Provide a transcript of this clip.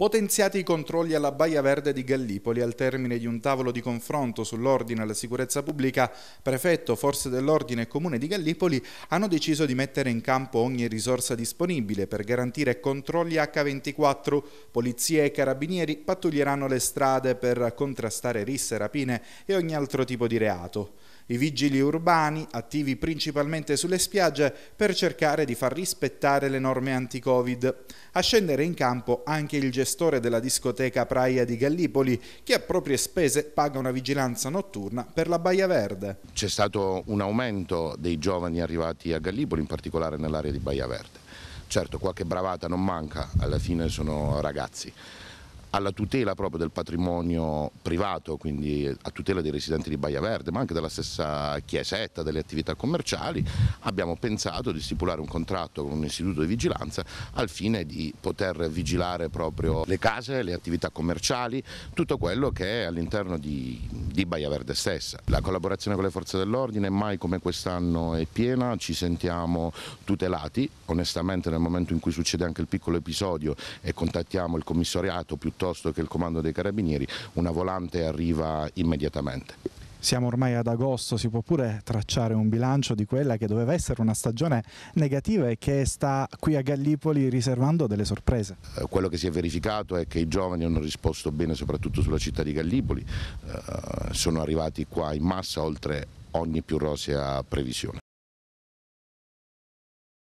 Potenziati i controlli alla Baia Verde di Gallipoli al termine di un tavolo di confronto sull'ordine e la sicurezza pubblica, prefetto, forze dell'ordine e comune di Gallipoli hanno deciso di mettere in campo ogni risorsa disponibile per garantire controlli H24. Polizie e carabinieri pattuglieranno le strade per contrastare risse, rapine e ogni altro tipo di reato. I vigili urbani, attivi principalmente sulle spiagge, per cercare di far rispettare le norme anti-Covid. A scendere in campo anche il gestore della discoteca Praia di Gallipoli, che a proprie spese paga una vigilanza notturna per la Baia Verde. C'è stato un aumento dei giovani arrivati a Gallipoli, in particolare nell'area di Baia Verde. Certo, qualche bravata non manca, alla fine sono ragazzi alla tutela proprio del patrimonio privato, quindi a tutela dei residenti di Baia Verde, ma anche della stessa chiesetta, delle attività commerciali, abbiamo pensato di stipulare un contratto con un istituto di vigilanza al fine di poter vigilare proprio le case, le attività commerciali, tutto quello che è all'interno di, di Baia Verde stessa. La collaborazione con le forze dell'ordine mai come quest'anno è piena, ci sentiamo tutelati, onestamente nel momento in cui succede anche il piccolo episodio e contattiamo il commissariato piuttosto piuttosto che il comando dei carabinieri, una volante arriva immediatamente. Siamo ormai ad agosto, si può pure tracciare un bilancio di quella che doveva essere una stagione negativa e che sta qui a Gallipoli riservando delle sorprese. Eh, quello che si è verificato è che i giovani hanno risposto bene soprattutto sulla città di Gallipoli, eh, sono arrivati qua in massa oltre ogni più rosea previsione.